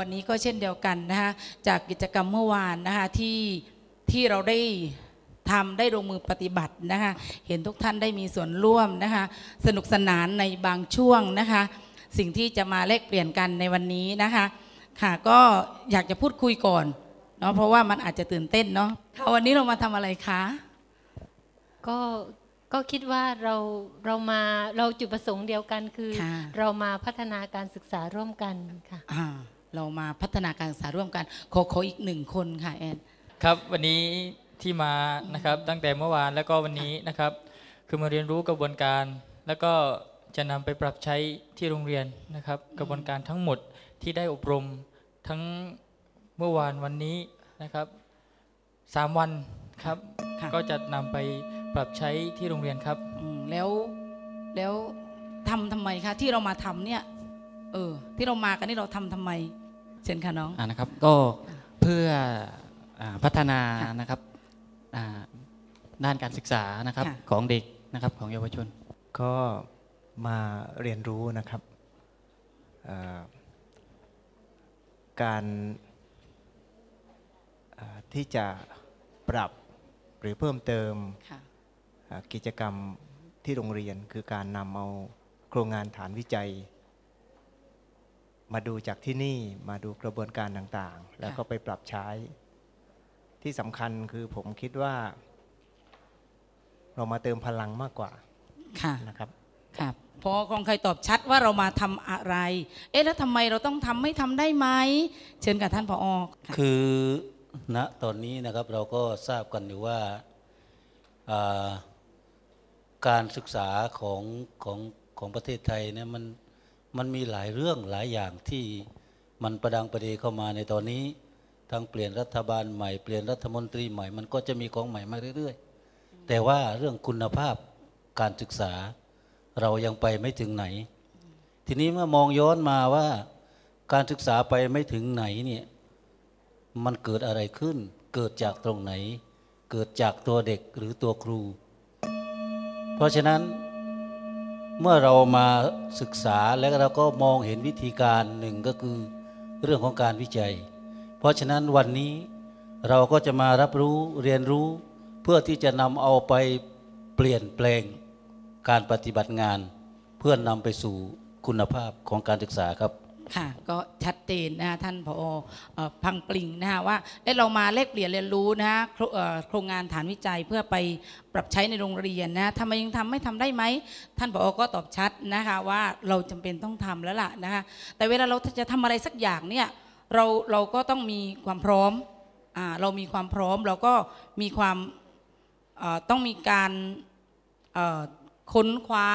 วันนี้ก็เช่นเดียวกันนะคะจากกิจกรรมเมื่อวานนะคะที่ที่เราได้ทำได้ลงมือปฏิบัตินะคะเห็นทุกท่านได้มีส่วนร่วมนะคะ สนุกสนานในบางช่วงนะคะ สิ่งที่จะมาแลกเปลี่ยนกันในวันนี้นะคะ ค่ะก็อยากจะพูดคุยก่อนเนาะเพราะว่ามันอาจจะตื่นเต้นเนาะวันนี้เรามาทำอะไรคะ ก็ก็คิดว่าเรา เรามาเราจุดประสงค์เดียวกันคือ เรามาพัฒนาการศึกษาร่วมกันค่ะเรามาพัฒนาการศึกษาร่วมกันขอขออีกหนึ่งคนค่ะแอนครับวันนี้ที่มานะครับ ตั้งแต่เมื่อวานแล้วก็วันนี้นะครับ คือมาเรียนรู้กระบวนการแล้วก็จะนำไปปรับใช้ที่โรงเรียนนะครับ กระบวนการทั้งหมดที่ได้อบรมทั้งเมื่อวานวันนี้นะครับสามวันครับก็จะนำไปปรับใช้ที่โรงเรียนครับแล้วแล้วทำทำไมคะที่เรามาทำเนี่ยเออที่เรามากันนี่เราทำทำไมเชิญค่ะน้องอ่านะครับก็เพื่อพัฒนานะครับด้านการศึกษานะครับของเด็กนะครับของเยาวชน ก็มาเรียนรู้นะครับการที่จะปรับหรือเพิ่มเติมกิจกรรมที่โรงเรียนคือการนำเอาโครงงานฐานวิจัยมาดูจากที่นี่มาดูกระบวนการต่างๆ แล้วก็ไปปรับใช้ที่สำคัญคือผมคิดว่า เรามาเติมพลังมากกว่าะนะครับคับพอของใครตอบชัดว่าเรามาทำอะไร เอ๊ะแล้วทำไมเราต้องทำไม่ทำได้ไหม เชิญกับท่านผออคือณนะตอนนี้นะครับเราก็ทราบกันอยู่ว่าการศึกษาของของของประเทศไทยเนี่ยมันมันมีหลายเรื่องหลายอย่างที่มันประดังประเดเข้ามาในตอนนี้ทางเปลี่ยนรัฐบาลใหม่เปลี่ยนรัฐมนตรีใหม่มันก็จะมีของใหม่มาเรื่อยๆ แต่ว่าเรื่องคุณภาพ การศึกษาเรายังไปไม่ถึงไหน ทีนี้เมื่อมองย้อนมาว่าการศึกษาไปไม่ถึงไหนเนี่ยมันเกิดอะไรขึ้น เกิดจากตรงไหน เกิดจากตัวเด็กหรือตัวครู เพราะฉะนั้นเมื่อเรามาศึกษาแล้วเราก็มองเห็นวิธีการหนึ่งก็คือเรื่องของการวิจัย เพราะฉะนั้นวันนี้เราก็จะมารับรู้เรียนรู้ เพื่อที่จะนำเอาไปเปลี่ยนแปลงการปฏิบัติงาน เพื่อนนำไปสู่คุณภาพของการศึกษาครับค่ะก็ชัดเจนนะท่านผออพังปลิงนะฮะว่าเเรามาแลกเปลี่ยนเรียนรู้นะคโครงงานฐานวิจัยเพื่อไปปรับใช้ในโรงเรียนนะทำไมยังทำไม่ทำได้ไหมท่านผอก็ตอบชัดนะคะว่าเราจำเป็นต้องทำแล้วล่ะนะคะแต่เวลาเราจะทำอะไรสักอย่างเนี่ยเราเราก็ต้องมีความพร้อมอเรามีความพร้อม เราก็มีความต้องมีการค้นคว้า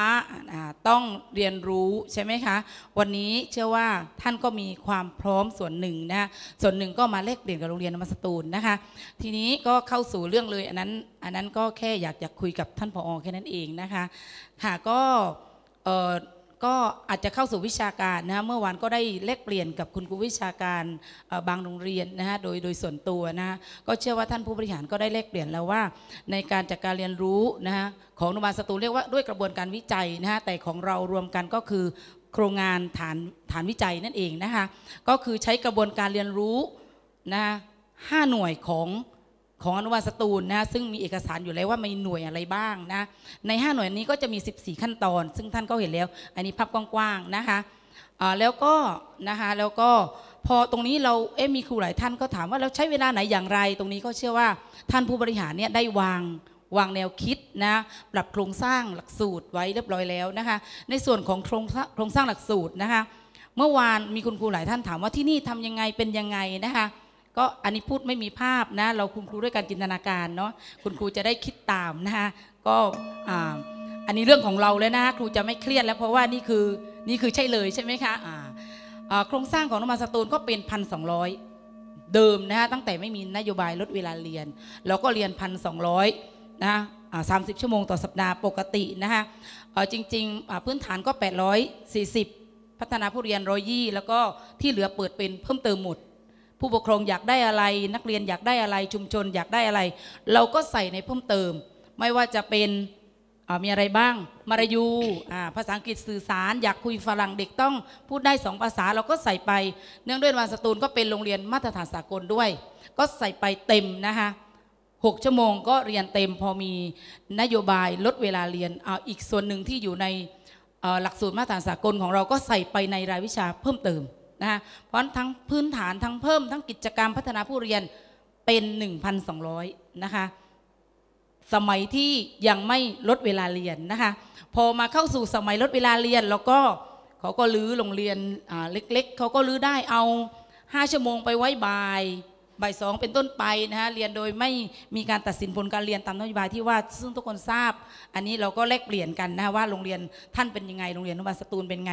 ต้องเรียนรู้ ใช่ไหมคะ วันนี้เชื่อว่าท่านก็มีความพร้อมส่วนหนึ่งนะส่วนหนึ่งก็มาเลกเปลี่ยนกับโรงเรียนนมัสตูลนะคะ ทีนี้ก็เข้าสู่เรื่องเลย อันนั้นอันนั้นก็แค่อยากอยากคุยกับท่านผออแค่นั้นเองนะคะค่ะก็ก็อาจจะเข้าสู่วิชาการนะเมื่อวานก็ได้แลกเปลี่ยนกับคุณครูวิชาการบางโรงเรียนนะฮะโดยโดยส่วนตัวนะก็เชื่อว่าท่านผู้บริหารก็ได้แลกเปลี่ยนแล้วว่า ในการจัดการเรียนรู้นะฮะของโรงพยาบาลสตูเรียกว่าด้วยกระบวนการวิจัยนะฮะแต่ของเรารวมกันก็คือ โครงงานฐานฐานวิจัยนั่นเองนะคะก็คือใช้กระบวนการเรียนรู้นะห้าหน่วยของของอนุบาลสตูลนะซึ่งมีเอกสารอยู่แล้วว่ามีหน่วยอะไรบ้างนะใน5หน่วยนี้ก็จะมี14 ขั้นตอน ซึ่งท่านก็เห็นแล้ว อันนี้ภาพกว้างๆนะคะแล้วก็นะคะแล้วก็พอตรงนี้เราเอ๊มีครูหลายท่านก็ถามว่าเราใช้เวลาไหนอย่างไร ตรงนี้ก็เชื่อว่า ท่านผู้บริหารเนี่ยได้วางวางแนวคิดนะปรับโครงสร้างหลักสูตรไว้เรียบร้อยแล้วนะคะ ในส่วนของโครงโครงสร้างหลักสูตรนะคะ เมื่อวานมีคุณครูหลายท่านถามว่าที่นี่ทำยังไงเป็นยังไงนะคะก็อันนี้พูดไม่มีภาพนะ เราคุณครูด้วยการจินตนาการเนาะคุณครูจะได้คิดตาม นะคะก็อันนี้เรื่องของเราแล้วนะครูจะไม่เครียดแล้วเพราะว่านี่คือ นี่คือใช่เลยใช่ไหมคะโครงสร้างของนมาสตูนก็เป็นพันสองร้อยเดิมนะฮะ ตั้งแต่ไม่มีนโยบายลดเวลาเรียนเราก็เรียนพันสองร้อยนะสามสิบชั่วโมงต่อสัปดาห์ปกตินะคะจริงๆพื้นฐานก็ 840 พัฒนาผู้เรียนร้อยยี่แล้วก็ที่เหลือเปิดเป็นเพิ่มเติมหมดผู้ปกครองอยากได้อะไรนักเรียนอยากได้อะไร ชุมชนอยากได้อะไร เราก็ใส่ในเพิ่มเติม ไม่ว่าจะเป็นมีอะไรบ้างมารายูภาษาอังกฤษสื่อสารอยากคุยฝรั่งเด็กต้องพูดได้สองภาษาเราก็ใส่ไปเนื่องด้วยวันสตูลก็เป็นโรงเรียนมาตรฐานสากลด้วย ก็ใส่ไปเต็มนะคะหกชั่วโมงก็เรียนเต็มพอมีนโยบายลดเวลาเรียนเอาอีกส่วนหนึ่งที่อยู่ในหลักสูตรมาตรฐานสากลของเราก็ใส่ไปในรายวิชาเพิ่มเติมนะคะเพราะทั้งพื้นฐานทั้งเพิ่มทั้งกิจกรรมพัฒนาผู้เรียนเป็น 1,200นะคะสมัยที่ยังไม่ลดเวลาเรียนนะคะพอมาเข้าสู่สมัยลดเวลาเรียน แล้วก็เขาก็ลื้อโรงเรียนเล็กๆ เขาก็ลื้อได้เอา 5ชั่วโมงไปไว้บ่ายบ่ายสองเป็นต้นไปนะคะเรียนโดยไม่มีการตัดสินผลการเรียนตามนโยบายที่ว่าซึ่งทุกคนทราบ อันนี้เราก็แลกเปลี่ยนกันนะคะว่าโรงเรียนท่านเป็นยังไงโรงเรียนนุบาสตูลเป็นไง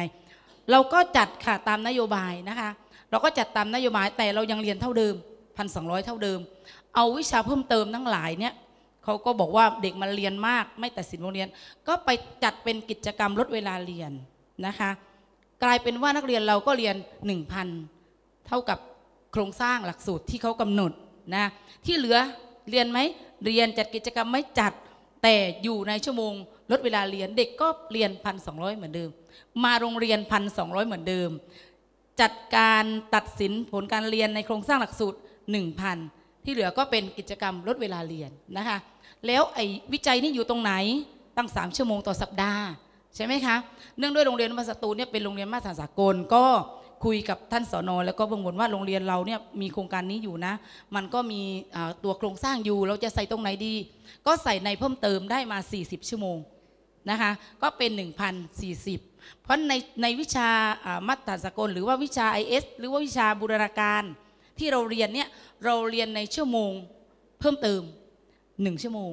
เราก็จัดค่ะตามนโยบายนะคะ เราก็จัดตามนโยบายแต่เรายังเรียนเท่าเดิมพันสองร้อยเท่าเดิม เอาวิชาเพิ่มเติมทั้งหลายเนี่ยเขาก็บอกว่าเด็กมาเรียนมากไม่ตัดสินโรงเรียน ก็ไปจัดเป็นกิจกรรมลดเวลาเรียนนะคะ กลายเป็นว่านักเรียนเราก็เรียน 1,000 เท่ากับโครงสร้างหลักสูตรที่เขากำหนดนะที่เหลือเรียนไหมเรียนจัดกิจกรรมไม่จัด แต่อยู่ในชั่วโมงลดเวลาเรียน เด็กก็เรียนพันสองเหมือนเดิมมาโรงเรียน 1,200 เหมือนเดิม จัดการตัดสินผลการเรียนในโครงสร้างหลักสูตร 1,000 ที่เหลือก็เป็นกิจกรรมลดเวลาเรียนนะคะแล้วไอ้วิจัยนี่อยู่ตรงไหนตั้ง 3 ชั่วโมงต่อสัปดาห์ ใช่ไหมคะ เนื่องด้วยโรงเรียนมาสตูเนี่ยเป็นโรงเรียนมาตรฐานสากลก็คุยกับท่านสอนอแล้วก็บังบนว่าโรงเรียนเราเนี่ยมีโครงการนี้อยู่นะมันก็มีตัวโครงสร้างอยู่เราจะใส่ตรงไหนดี ก็ใส่ในเพิ่มเติมได้มา 40 ชั่วโมงนะคะก็เป็น1,040เพราะในในวิชามัตตสกลหรือว่าวิชา IS หรือว่าวิชาบูรณาการ ที่เราเรียนเนี่ยเราเรียนในชั่วโมงเพิ่มเติมหนึ่งชั่วโมง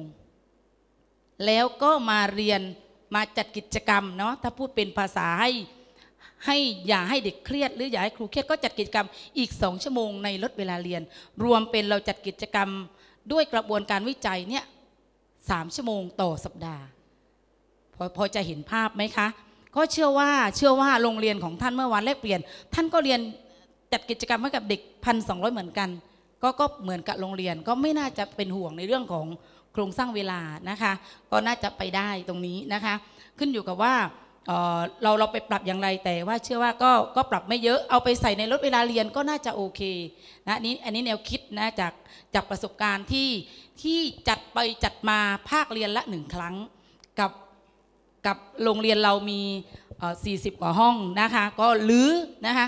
แล้วก็มาเรียนมาจัดกิจกรรมเนาะถ้าพูดเป็นภาษาให้ให้อย่าให้เด็กเครียด หรืออย่าให้ครูเครียดก็จัดกิจกรรมอีกสองชั่วโมงในลดเวลาเรียน รวมเป็นเราจัดกิจกรรมด้วยกระบวนการวิจัยเนี่ยสามชั่วโมงต่อสัปดาห์พอพอจะเห็นภาพไหมคะก็เชื่อว่าเชื่อว่าโรงเรียนของท่านเมื่อวานแลกเปลี่ยน ท่านก็เรียนจัดกิจกรรมให้กับเด็กพันสองเหมือนกัน ก็ก็เหมือนกับโรงเรียน ก็ไม่น่าจะเป็นห่วงในเรื่องของโครงสร้างเวลานะคะ ก็น่าจะไปได้ตรงนี้นะคะ ขึ้นอยู่กับว่าเราเราไปปรับอย่างไรแต่ว่าเชื่อว่าก็ก็ปรับไม่เยอะเอาไปใส่ในลดเวลาเรียนก็น่าจะโอเคนะนี้อันนี้แนวคิดนะจากจากประสบการณ์ที่ที่จัดไปจัดมาภาคเรียนละหนึ่งครั้งกับกับโรงเรียนเรามี 40 กว่าห้องนะคะ ก็รื้อ นะคะ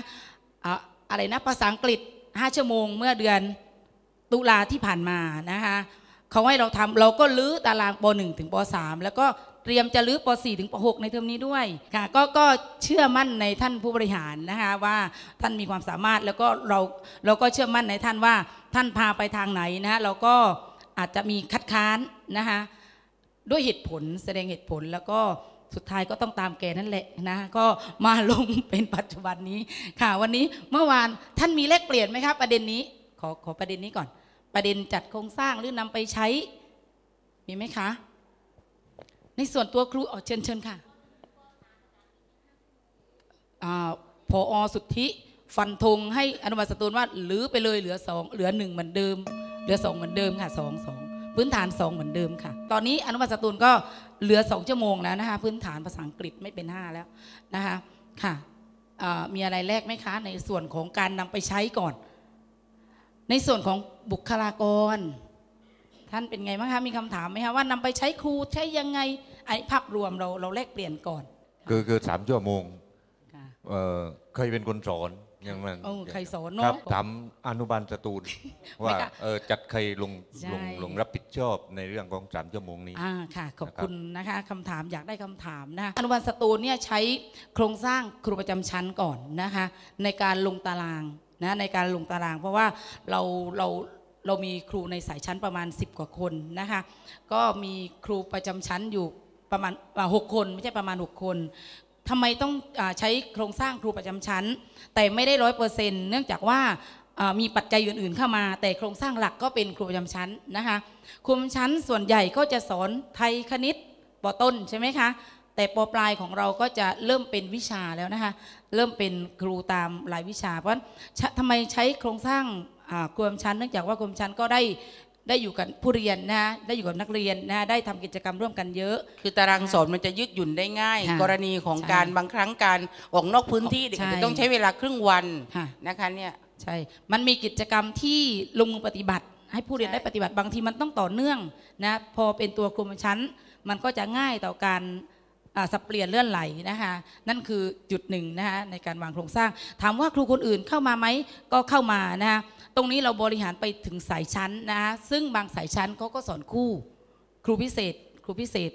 อะไรนะ ภาษาอังกฤษ 5 ชั่วโมง เมื่อเดือนตุลาที่ผ่านมา นะคะเขาให้เราทำเราก็รื้อ ตารางป .1 ถึงป .3 แล้วก็เตรียมจะรื้อป .4 ถึงป .6 ในเทอมนี้ด้วยค่ะก็ก็เชื่อมั่นในท่านผู้บริหารนะคะว่าท่านมีความสามารถ แล้วก็เราเราก็เชื่อมั่นในท่านว่าท่านพาไปทางไหนนะะเราก็อาจจะมีคัดค้านนะคะด้วยเหตุผลแสดงเหตุผล แล้วก็สุดท้ายก็ต้องตามแกนั่นแหละนะ ก็มาลงเป็นปัจจุบันนี้ค่ะวันนี้ เมื่อวานท่านมีเลขเปลี่ยนไหมครับประเด็นนี้ขอขอประเด็นนี้ก่อน ประเด็นจัดโครงสร้างหรือนำไปใช้มีไหมคะในส่วนตัวครูเชิญเชิญค่ะพออสุทธิฟันธงให้อนุบาสตูลว่าหรือไปเลยเหลือสองเหลือหนึ่งเหมือนเดิม เหลือสองเหมือนเดิมค่ะสองสองพื้นฐาน2เหมือนเดิมค่ะ ตอนนี้อนุบาลสตูลก็เหลือ2ชั่วโมงแล้วนะคะ พื้นฐานภาษาอังกฤษไม่เป็น5แล้วนะคะ ค่ะมีอะไรแรกไหมคะ ในส่วนของการนำไปใช้ก่อน ในส่วนของบุคลากร ท่านเป็นไงบ้างคะมีคำถามไหมคะว่านำไปใช้ครูใช้ยังไงไอ้ภาพรวมเราเราแลกเปลี่ยนก่อน คือคือสามชั่วโมงเคยเป็นคนสอนยังมันอใครสอนเนาะครับถามอนุบาลสตูลว่าเออจัดใครลงลงลงรับผิดชอบในเรื่องของสามชั่วโมงนี้อ่าค่ะ ขอบคุณนะคะคำถามอยากได้คำถามนะอนุบาลสตูลเนี่ยใช้โครงสร้างครูประจำชั้นก่อนนะคะในการลงตารางนะในการลงตาราง เพราะว่าเราเราเรามีครูในสายชั้นประมาณ 10 กว่าคนนะคะก็มีครูประจำชั้นอยู่ประมาณหกคน ไม่ใช่ประมาณ6คนทำไมต้องอใช้โครงสร้างครูประจำชั้นแต่ไม่ได้ร้อยเปอร์เซ็นต์เนื่องจากว่ามีปัจจัยอื่น ๆเข้ามา แต่โครงสร้างหลักก็เป็นครูประจำชั้นนะคะครูประจำชั้นส่วนใหญ่ก็จะสอนไทยคณิตปต้นใช่ไหมคะ แต่ปปลายของเราก็จะเริ่มเป็นวิชาแล้วนะคะ เริ่มเป็นครูตามหลายวิชา เพราะทำไมใช้โครงสร้างครูประจำชั้น เนื่องจากว่าครำชั้นก็ได้ได้อยู่กับผู้เรียนนะได้อยู่กับนักเรียนนะได้ทำกิจกรรมร่วมกันเยอะ คือตารางสอนมันจะยืดหยุ่นได้ง่าย กรณีของการบางครั้งการออกนอกพื้นที่เด็กจะต้องใช้เวลาครึ่งวันนะคะเนี่ยใช่ มันมีกิจกรรมที่ลงมือปฏิบัติ ให้ผู้เรียนได้ปฏิบัติบางทีมันต้องต่อเนื่องนะ พอเป็นตัวครูชั้น มันก็จะง่ายต่อการสับเปลี่ยนเลื่อนไหลนะคะนั่นคือจุดหนึ่งนะคะในการวางโครงสร้างถามว่าครูคนอื่นเข้ามาไหมก็เข้ามานะคะตรงนี้เราบริหารไปถึงสายชั้นนะคะซึ่งบางสายชั้นเขาก็สอนคู่ ครูพิเศษ ครูพิเศษ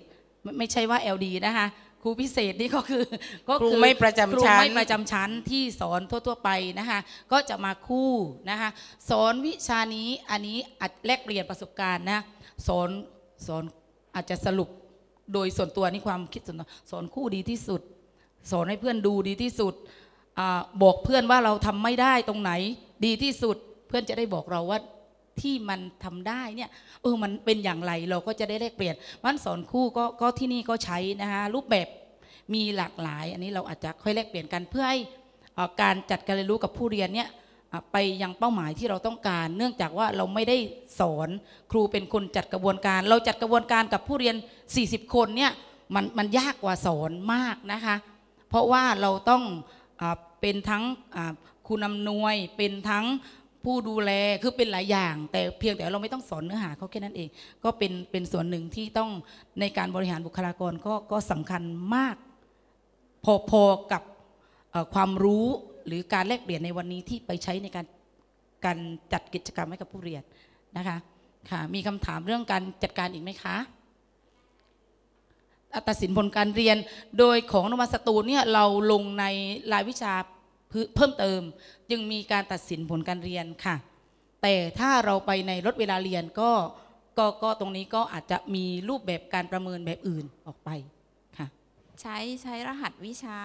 ไม่ใช่ว่า LD นะคะครูพิเศษนี่ก็คือก็คือไม่ประจำชั้นครูไม่ประจำชั้นที่สอนทั่ว ๆไปนะคะก็จะมาคู่นะคะสอนวิชานี้อันนี้แลกเปลี่ยนประสบการณ์นะสอนสอนอาจจะสรุปโดยส่วนตัวนี่ความคิดส่วนสอนคู่ดีที่สุดสอนให้เพื่อนดูดีที่สุดอบอกเพื่อนว่าเราทำไม่ได้ตรงไหนดีที่สุดเพื่อนจะได้บอกเราว่าที่มันทำได้เนี่ยเออมันเป็นอย่างไรเราก็จะได้แลกเปลี่ยน มันสอนคู่ก็ก็ที่นี่ก็ใช้นะคะรูปแบบมีหลากหลายอันนี้เราอาจจะค่อยแลกเปลี่ยนกันเพื่อให้การจัดการเรียนรู้กับผู้เรียนเนี่ยไปยังเป้าหมายที่เราต้องการ เนื่องจากว่าเราไม่ได้สอนครูเป็นคนจัดกระบวนการ เราจัดกระบวนการกับผู้เรียน 40 คนเนี่ยมันมันยากกว่าสอนมากนะคะ เพราะว่าเราต้องอเป็นทั้งครูนำนวยเป็นทั้งผู้ดูแลคือเป็นหลายอย่าง แต่เพียงแต่เราไม่ต้องสอนเนื้อหาเขาแค่นั้นเอง ก็เป็นเป็นส่วนหนึ่งที่ต้องในการบริหารบุคลากรก็ก็สำคัญมาก พอๆกับความรู้หรือการแลกเปลี่ยนในวันนี้ที่ไปใช้ในการการจัดกิจกรรมให้กับผู้เรียนนะคะค่ะมีคำถามเรื่องการจัดการอีกไหมคะตัดสินผลการเรียน โดยของนมัสตูเนี่ยเราลงในรายวิชาเพิ่มเติม จึงมีการตัดสินผลการเรียนค่ะ แต่ถ้าเราไปในลดเวลาเรียนก็ก็ก็ตรงนี้ก็อาจจะมีรูปแบบการประเมินแบบอื่นออกไปใช้ใช้รหัสวิชา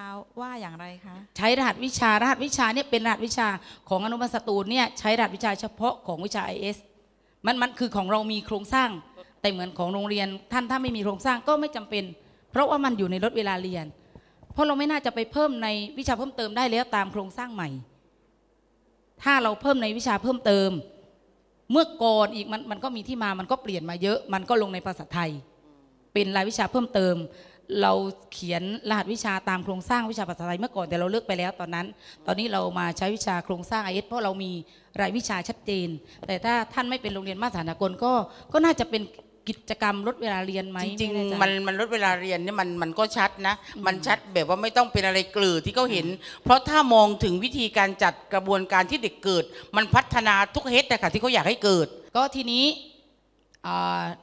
ว่าอย่างไรคะ ใช้รหัสวิชารหัสวิชาเนี่ยเป็นรหัสวิชาของอนุบาลสตูนเนี่ยใช้รหัสวิชาเฉพาะของวิชา IS มันมันคือของเรามีโครงสร้างแต่เหมือนของโรงเรียนท่านถ้าไม่มีโครงสร้างก็ไม่จำเป็น เพราะว่ามันอยู่ในลดเวลาเรียน เพราะเราไม่น่าจะไปเพิ่มในวิชาเพิ่มเติมได้แล้วตามโครงสร้างใหม่ ถ้าเราเพิ่มในวิชาเพิ่มเติม เมื่อก่อนอีกมันมันก็มีที่มามันก็เปลี่ยนมาเยอะมันก็ลงในภาษาไทย เป็นรายวิชาเพิ่มเติมเราเขียนรหัสวิชาตามโครงสร้างวิชาภาษาไทยเมื่อก่อนแต่เราเลิกไปแล้วตอนนั้น ตอนนี้เรามาใช้วิชาโครงสร้างไอเอสเพราะเรามีรายวิชาชัดเจน แต่ถ้าท่านไม่เป็นโรงเรียนมาตรฐานกลก็ก็น่าจะเป็นกิจกรรมลดเวลาเรียนไหมจริงๆ มันมันลดเวลาเรียนเนี่ยมันมันก็ชัดนะ มันชัดแบบว่าไม่ต้องเป็นอะไรกลือที่เขาเห็น เพราะถ้ามองถึงวิธีการจัดกระบวนการที่เด็กเกิด มันพัฒนาทุกเฮดแต่ค่ะที่เขาอยากให้เกิด ก็ทีนี้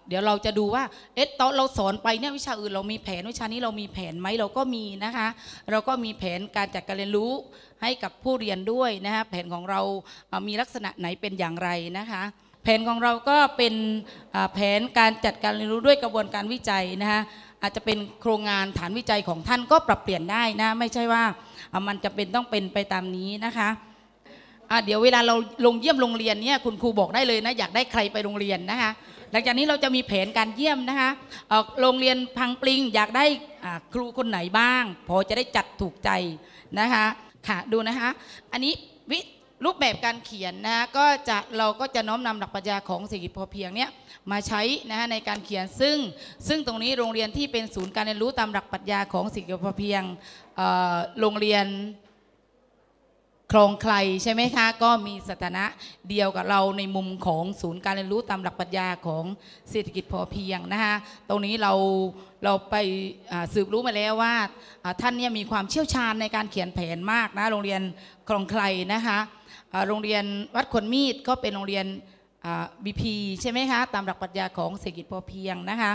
เดี๋ยวเราจะดูว่า เอ๊ะตอนเราสอนไปเนี่ยวิชาอื่นเรามีแผนวิชานี้เรามีแผนไหมเราก็มีนะคะ เราก็มีแผนการจัดการเรียนรู้ให้กับผู้เรียนด้วยนะคะแผนของเรามีลักษณะไหนเป็นอย่างไรนะคะ แผนของเราก็เป็นแผนการจัดการเรียนรู้ด้วยกระบวนการวิจัยนะคะอาจจะเป็นโครงงานฐานวิจัยของท่านก็ปรับเปลี่ยนได้นะ ไม่ใช่ว่ามันจะเป็นต้องเป็นไปตามนี้นะคะะเดี๋ยวเวลาเราลงเยี่ยมโรงเรียนเนี่ยคุณครูบอกได้เลยนะ อยากได้ใครไปโรงเรียนนะคะหลังจากนี้เราจะมีแผนการเยี่ยมนะคะโรงเรียนพังปลิง อยากได้ครูคนไหนบ้าง พอจะได้จัดถูกใจนะคะ ค่ะดูนะคะ อันนี้วิรูปแบบการเขียนนะก็จะเราก็จะน้อมนำหลักปัญญาของเศรษฐกิจพอเพียงเนี้ยมาใช้นะฮะในการเขียนซึ่งซึ่งตรงนี้โรงเรียนที่เป็นศูนย์การเรียนรู้ตามหลักปัญญาของเศรษฐกิจพอเพียงโรงเรียนคลองใครใช่ไหมคะก็มีสถานะเดียวกับเรา ในมุมของศูนย์การเรียนรู้ตามหลักปรัชญาของเศรษฐกิจพอเพียงนะคะตรงนี้เราเราไปสืบรู้มาแล้วว่า ท่านเนี่ยมีความเชี่ยวชาญในการเขียนแผนมากนะโรงเรียนคลองใครนะคะโรงเรียนวัดขนมีดก็เป็นโรงเรียนบีพีใช่ไหมคะตามหลักปรัชญาของเศรษฐกิจพอเพียงนะคะ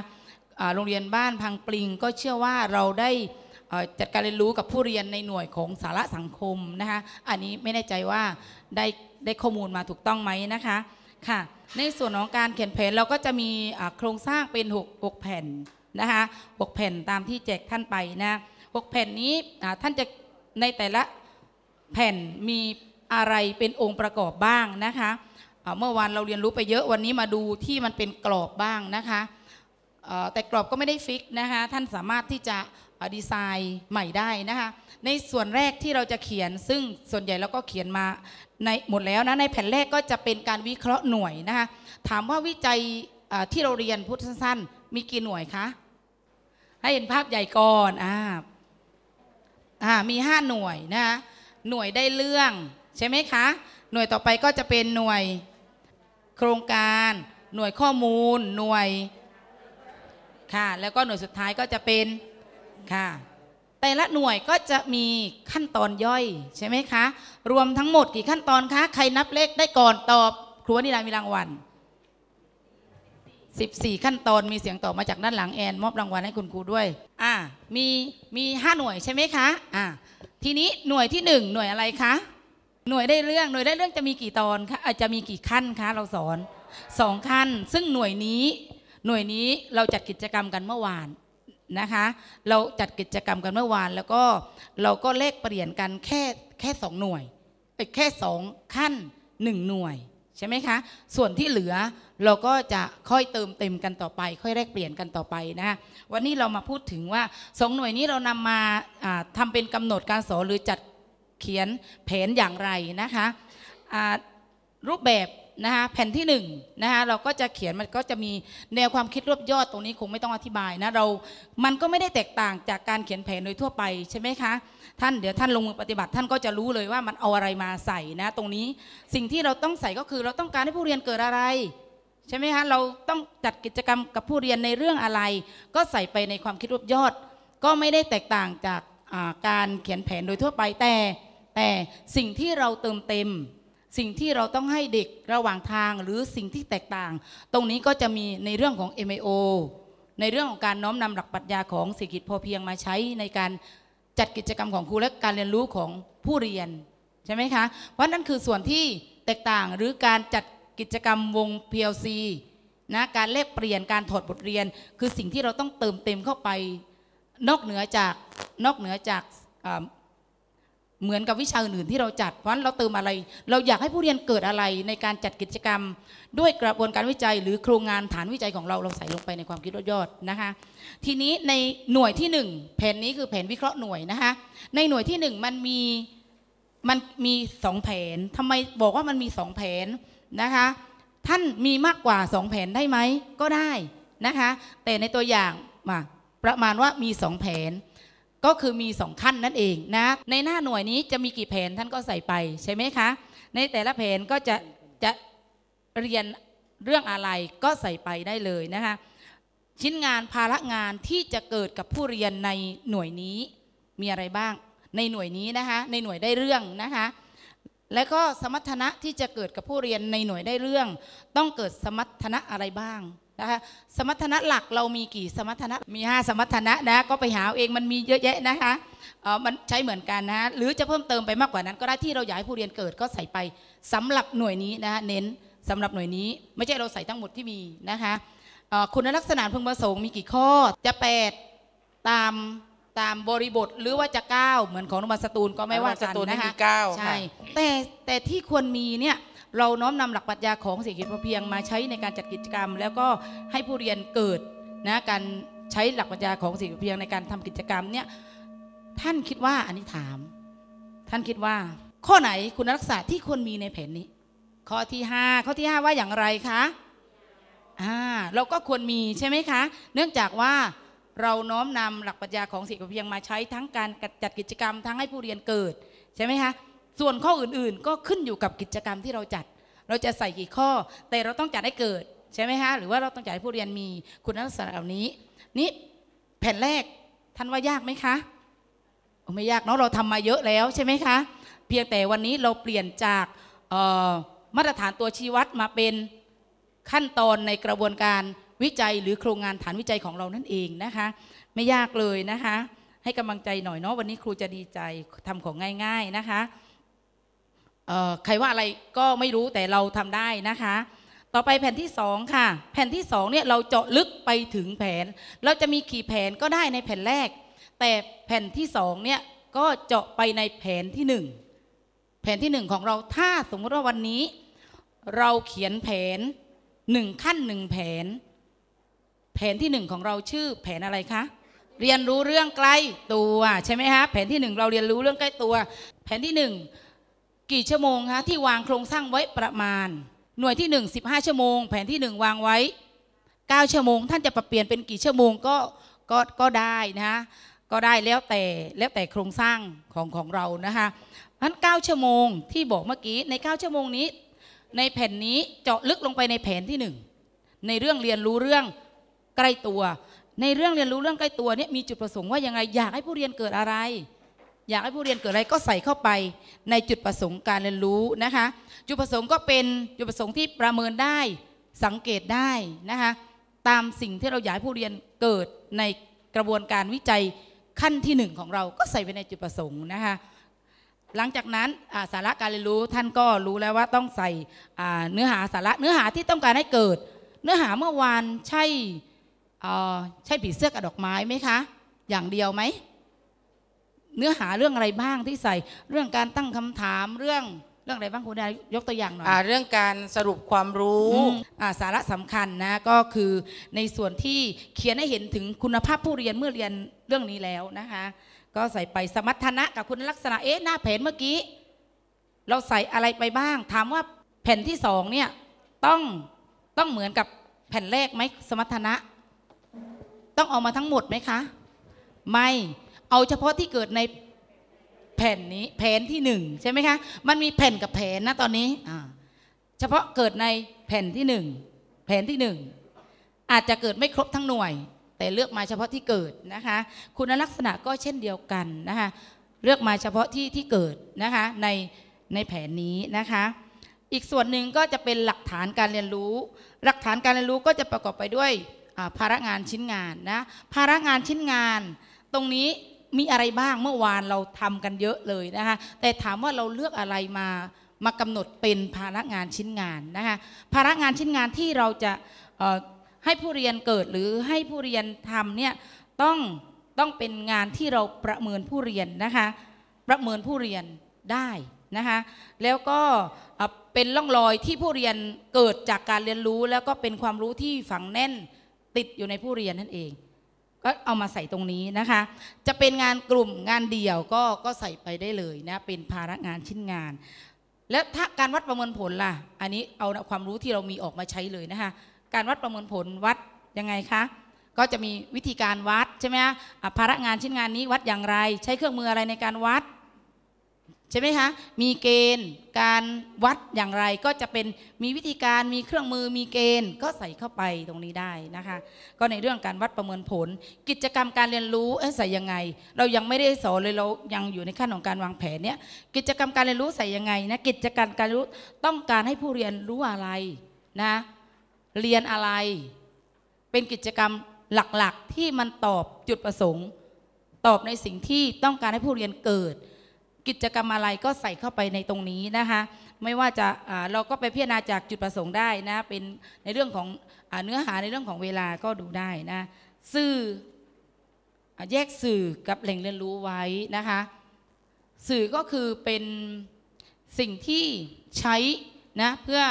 โรงเรียนบ้านพังปลิงก็เชื่อว่าเราได้จัดการเรียนรู้กับผู้เรียนในหน่วยของสาระสังคมนะคะ อันนี้ไม่แน่ใจว่าได้ได้ข้อมูลมาถูกต้องไหมนะคะ ค่ะ ในส่วนของการเขียนแผน เราก็จะมีโครงสร้างเป็น6 6แผ่นนะคะ6แผ่นตามที่แจกท่านไปนะ6แผ่นนี้ท่านจะในแต่ละแผ่นมีอะไรเป็นองค์ประกอบบ้างนะคะ เมื่อวานเราเรียนรู้ไปเยอะวันนี้มาดูที่มันเป็นกรอบบ้างนะคะ แต่กรอบก็ไม่ได้ฟิกนะคะท่านสามารถที่จะดีไซน์ใหม่ได้นะคะในส่วนแรกที่เราจะเขียน ซึ่งส่วนใหญ่เราก็เขียนมา ในหมดแล้วนะในแผ่นแรกก็จะเป็นการวิเคราะห์หน่วยนะคะถามว่าวิจัยที่เราเรียนพูดสั้น ๆ มีกี่หน่วยคะให้เห็นภาพใหญ่ก่อนอ่าอ่ามี5หน่วยนะคะหน่วยได้เรื่องใช่ไหมคะหน่วยต่อไปก็จะเป็นหน่วย โครงการ หน่วยข้อมูลหน่วยค่ะแล้วก็หน่วยสุดท้ายก็จะเป็นค่ะแต่ละหน่วยก็จะมีขั้นตอนย่อยใช่ไหมคะรวมทั้งหมดกี่ขั้นตอนคะใครนับเลขได้ก่อนตอบ ครัวนิรามีรางวัล 14 ขั้นตอนมีเสียงตอบมาจากด้านหลังแอน มอบรางวัลให้คุณครูด้วยอ่ามีมีห้าหน่วยใช่ไหมคะอ่าทีนี้หน่วยที่หนึ่งหน่วยอะไรคะหน่วยได้เรื่องหน่วยได้เรื่องจะมีกี่ตอนคะอาจจะมีกี่ขั้นคะเราสอน2ขั้นซึ่งหน่วยนี้ หน่วยนี้เราจัดกิจกรรมกันเมื่อวานนะคะ เราจัดกิจกรรมกันเมื่อวานแล้วก็เราก็เลขเปลี่ยนกันแค่ แค่สองหน่วยแค่สองขั้นหนึ่งหน่วยใช่ไหมคะ ส่วนที่เหลือเราก็จะค่อยเติมเต็มกันต่อไป ค่อยแลกเปลี่ยนกันต่อไปนะวันนี้เรามาพูดถึงว่าสองหน่วยนี้เรานำมาทำเป็นกำหนดการสอนหรือจัดเขียนแผนอย่างไรนะคะรูปแบบนะคะแผ่นที่1นะคะเราก็จะเขียนมันก็จะมีแนวความคิดรวบยอดตรงนี้คงไม่ต้องอธิบายนะเรามันก็ไม่ได้แตกต่างจากการเขียนแผนโดยทั่วไปใช่ไหมคะท่านเดี๋ยวท่านลงมือปฏิบัติท่านก็จะรู้เลยว่ามันเอาอะไรมาใส่นะตรงนี้สิ่งที่เราต้องใส่ก็คือเราต้องการให้ผู้เรียนเกิดอะไรใช่ไหมคะเราต้องจัดกิจกรรมกับผู้เรียนในเรื่องอะไร ก็ใส่ไปในความคิดรวบยอด ก็ไม่ได้แตกต่างจากการเขียนแผนโดยทั่วไปแต่ แต่สิ่งที่เราเติมเต็มสิ่งที่เราต้องให้เด็กระหว่างทางหรือสิ่งที่แตกต่าง ตรงนี้ก็จะมีในเรื่องของ MIO ในเรื่องของการน้อมนำหลักปรัชญาของเศรษฐกิจพอเพียงมาใช้ในการจัดกิจกรรมของครูและการเรียนรู้ของผู้เรียนใช่ไหมคะเพราะนั่นคือส่วนที่แตกต่างหรือการจัดกิจกรรมวง PLC นะการแลกเปลี่ยนการถอดบทเรียน คือสิ่งที่เราต้องเติมเต็มเข้าไปนอกเหนือจากนอกเหนือจากเหมือนกับวิชาอื่นๆที่เราจัดเพราะะเราเติมอะไร เราอยากให้ผู้เรียนเกิดอะไรในการจัดกิจกรรม ด้วยกระบวนการวิจัย หรือโครงงานฐานวิจัยของเรา เราใส่ลงไปในความคิดยอดนะคะทีนี้ในหน่วยที่ 1 แผนนี้คือแผนวิเคราะห์หน่วยนะคะในหน่วยที่1มันมีมันมีสองแผนทำไมบอกว่ามันมีสองแผนนะคะท่านมีมากกว่าสองแผนได้ไหมก็ได้นะคะแต่ในตัวอย่างมาประมาณว่ามีสองแผนก็คือมี2ขั้นนั่นเองนะ ในหน้าหน่วยนี้จะมีกี่แผนท่านก็ใส่ไปใช่ไหมคะ ในแต่ละแผนก็จะจะเรียนเรื่องอะไรก็ใส่ไปได้เลยนะคะ ชิ้นงานภาระงานที่จะเกิดกับผู้เรียนในหน่วยนี้มีอะไรบ้างในหน่วยนี้นะคะ ในหน่วยได้เรื่องนะคะ และก็สมรรถนะที่จะเกิดกับผู้เรียนในหน่วยได้เรื่อง ต้องเกิดสมรรถนะอะไรบ้างะคะสมรรถนะหลักเรามีกี่ สมรรถนะมี 5 สมรรถนะนะก็ไปหาเองมันมีเยอะแยะนะคะเออมันใช้เหมือนกันนะหรือจะเพิ่มเติมไปมากกว่านั้น ก็ได้ที่เราอยากให้ผู้เรียนเกิดก็ใส่ไปสำหรับหน่วยนี้นะเน้นสำหรับหน่วยนี้ ไม่ใช่เราใส่ทั้งหมดที่มีนะคะคุณลักษณะพึงประสงค์มีกี่ข้อจะแปดตามตามบริบทหรือว่าจะก้าเหมือนของนมัสตูลก็ไม่ว่ากันนะคะใช่แต่แต่ที่ควรมีเนี่ยเราน้อมนำหลักปรัชญาของเศรษฐกิจพอเพียงมาใช้ในการจัดกิจกรรม แล้วก็ให้ผู้เรียนเกิดนะการใช้หลักปรัชญาของเศรษฐกิจพอเพียงในการทำกิจกรรมเนี่ยท่านคิดว่าอันนี้ถาม ท่านคิดว่า ข้อไหนคุณลักษณะที่ควรมีในแผนนี้ ข้อที่ 5 ข้อที่5ว่าอย่างไรคะอ่าเราก็ควรมีใช่ไหมคะ เนื่องจากว่าเราน้อมนำหลักปรัชญาของเศรษฐกิจพอเพียงมาใช้ทั้งการจัดกิจกรรม ทั้งให้ผู้เรียนเกิดใช่ไหมคะส่วนข้ออื่นๆก็ขึ้นอยู่กับกิจกรรมที่เราจัด เราจะใส่กี่ข้อ แต่เราต้องจัดให้เกิดใช่ไหมคะ หรือว่าเราต้องจัดให้ผู้เรียนมีคุณลักษณะเหล่านี้ นี่แผ่นแรกท่านว่ายากไหมคะ ไม่ยากเนาะเราทำมาเยอะแล้วใช่ไหมคะ เพียงแต่วันนี้เราเปลี่ยนจากมาตรฐานตัวชี้วัดมาเป็นขั้นตอนในกระบวนการวิจัยหรือโครงงานฐานวิจัยของเรานั่นเองนะคะ ไม่ยากเลยนะคะ ให้กำลังใจหน่อยเนาะวันนี้ครูจะดีใจทำของง่าย ๆนะคะใครว่าอะไรก็ไม่รู้แต่เราทำได้นะคะ ต่อไปแผ่นที่2ค่ะ แผ่นที่2เนี่ยเราเจาะลึกไปถึงแผน เราจะมีกี่แผนก็ได้ในแผ่นแรก แต่แผ่นที่2เนี่ยก็เจาะไปในแผนที่ 1 แผนที่1ของเราถ้าสมมุติว่าวันนี้ เราเขียนแผน1ขั้น1แผนแผนที่1ของเราชื่อแผนอะไรคะเรียนรู้เรื่องใกล้ตัวใช่ไหมคะแผนที่ 1 เราเรียนรู้เรื่องใกล้ตัว แผนที่ 1กี่ชั่วโมงคะที่วางโครงสร้างไว้ประมาณ หน่วยที่1 15 ชั่วโมง แผนที่1วางไว้9ชั่วโมงท่านจะปรับเปลี่ยนเป็นกี่ชั่วโมงก็ก็ก็ได้นะคะก็ได้แล้วแต่แล้วแต่โครงสร้างของของเรานะคะนั้น9ชั่วโมงที่บอกเมื่อกี้ใน9ชั่วโมงนี้ ในแผ่นนี้เจาะลึกลงไปในแผนที่1ในเรื่องเรียนรู้เรื่องใกล้ตัว ในเรื่องเรียนรู้เรื่องใกล้ตัวเนี่ยมีจุดประสงค์ว่ายังไงอยากให้ผู้เรียนเกิดอะไรอยากให้ผู้เรียนเกิดอะไร ก็ใส่เข้าไปในจุดประสงค์การเรียนรู้นะคะจุดประสงค์ก็เป็นจุดประสงค์ที่ประเมินได้สังเกตได้นะคะตามสิ่งที่เราอยากให้ผู้เรียนเกิดในกระบวนการวิจัยขั้นที่ 1 ของเราก็ใส่ไปในจุดประสงค์นะคะหลังจากนั้นสาระการเรียนรู้ท่านก็รู้แล้วว่าต้องใส่เนื้อหาสาระเนื้อหาที่ต้องการให้เกิด เนื้อหาเมื่อวานใช่ใช่ผีเสื้อกับดอกไม้ไหมคะ อย่างเดียวไหมเนื้อหาเรื่องอะไรบ้างที่ใส่ เรื่องการตั้งคำถามเรื่องเรื่องอะไรบ้างคุณดายกตัวอย่างหน่อยอ่าเรื่องการสรุปความรู้อ่าสาระสำคัญนะ ก็คือในส่วนที่เขียนให้เห็นถึงคุณภาพผู้เรียนเมื่อเรียนเรื่องนี้แล้วนะคะ ก็ใส่ไปสมรรถนะกับคุณลักษณะเอ๊ะหน้าแผนเมื่อกี้เราใส่อะไรไปบ้าง ถามว่าแผ่นที่สองเนี่ยต้องต้องเหมือนกับแผ่นแรกไหมสมรรถนะ ต้องเอามาทั้งหมดไหมคะ ไม่เอาเฉพาะที่เกิดในแผ่นนี้แผนที่หนึ่งใช่ไหมคะมันมีแผ่นกับแผนนะตอนนี้เฉพาะเกิดในแผ่นที่หนึ่งแผนที่หนึ่งอาจจะเกิดไม่ครบทั้งหน่วย แต่เลือกมาเฉพาะที่เกิดนะคะ คุณลักษณะก็เช่นเดียวกันนะคะเลือกมาเฉพาะที่ที่เกิดนะคะในในแผนนี้นะคะ อีกส่วนหนึ่งก็จะเป็นหลักฐานการเรียนรู้หลักฐานการเรียนรู้ก็จะประกอบไปด้วยภาระงานชิ้นงานนะภาระงานชิ้นงานตรงนี้มีอะไรบ้างเมื่อวานเราทำกันเยอะเลยนะคะแต่ถามว่าเราเลือกอะไรมามากำหนดเป็นภาระงานชิ้นงานนะคะภาระงานชิ้นงานที่เราจะให้ผู้เรียนเกิดหรือให้ผู้เรียนทำเนี่ยต้องต้องเป็นงานที่เราประเมินผู้เรียนนะคะประเมินผู้เรียนได้นะคะแล้วก็เป็นล่องรอยที่ผู้เรียนเกิดจากการเรียนรู้ แล้วก็เป็นความรู้ที่ฝังแน่นติดอยู่ในผู้เรียนนั่นเองก็เอามาใส่ตรงนี้นะคะ จะเป็นงานกลุ่มงานเดี่ยวก็ก็ใส่ไปได้เลยนะ เป็นภาระงานชิ้นงาน แล้วถ้าการวัดประเมินผลล่ะ อันนี้เอาความรู้ที่เรามีออกมาใช้เลยนะคะ การวัดประเมินผลวัดยังไงคะ ก็จะมีวิธีการวัดใช่ไหมภาระงานชิ้นงานนี้วัดอย่างไร ใช้เครื่องมืออะไรในการวัดใช่ไหมคะ มีเกณฑ์การวัดอย่างไรก็จะเป็นมีวิธีการมีเครื่องมือมีเกณฑ์ก็ใส่เข้าไปตรงนี้ได้นะคะก็ในเรื่องการวัดประเมินผล กิจกรรมการเรียนรู้ใส่ยังไง เรายังไม่ได้สอนเลยเรายังอยู่ในขั้นของการวางแผนเนี้ยกิจกรรมการเรียนรู้ใส่ยังไงนะกิจกรรมการเรียนรู้ต้องการให้ผู้เรียนรู้อะไรนะเรียนอะไร เป็นกิจกรรมหลักๆ ที่มันตอบจุดประสงค์ ตอบในสิ่งที่ต้องการให้ผู้เรียนเกิดกิจกรรมอะไรก็ใส่เข้าไปในตรงนี้นะคะไม่ว่าจะเราก็ไปพิจารณาจากจุดประสงค์ได้นะเป็นในเรื่องของเนื้อหาในเรื่องของเวลาก็ดูได้นะสื่อแยกสื่อกับแหล่งเรียนรู้ไว้นะคะสื่อก็คือเป็นสิ่งที่ใช้นะเพื่อ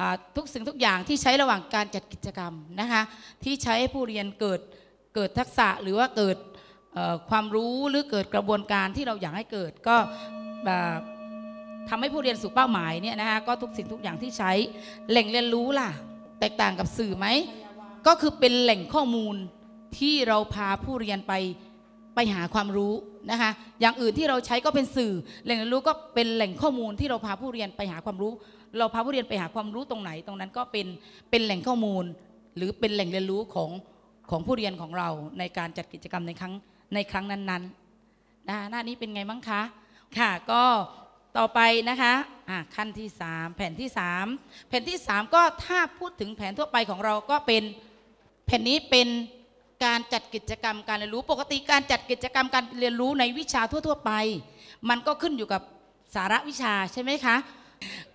อทุกสิ่งทุกอย่างที่ใช้ระหว่างการจัดกิจกรรมนะคะที่ใช้ให้ผู้เรียนเกิดเกิดทักษะหรือว่าเกิดความรู้หรือเกิดกระบวนการที่เราอยากให้เกิดก็ทำให้ผู้เรียนสู่เป้าหมายเนี่ยนะคะก็ทุกสิ่งทุกอย่างที่ใช้แหล่งเรียนรู้ล่ะ แตกต่างกับสื่อไหม ก็คือเป็นแหล่งข้อมูลที่เราพาผู้เรียนไปไปหาความรู้นะคะอย่างอื่นที่เราใช้ก็เป็นสื่อ แหล่งเรียนรู้ก็เป็นแหล่งข้อมูลที่เราพาผู้เรียนไปหาความรู้ เราพาผู้เรียนไปหาความรู้ตรงไหนตรงนั้นก็เป็นเป็นแหล่งข้อมูล หรือเป็นแหล่งเรียนรู้ของของผู้เรียนของเราในการจัดกิจกรรมในครั้งในครั้งนั้นๆนะหน้านี้เป็นไงบ้างคะ ค่ะ ก็ต่อไปนะคะ อ่าขั้นที่3แผ่นที่ 3 แผ่นที่3ก็ถ้าพูดถึงแผนทั่วไปของเราก็เป็นแผ่นนี้เป็นการจัดกิจกรรมการเรียนรู้ปกติการจัดกิจกรรมการเรียนรู้ในวิชาทั่วๆ ไป มันก็ขึ้นอยู่กับสาระวิชาใช่ไหมคะ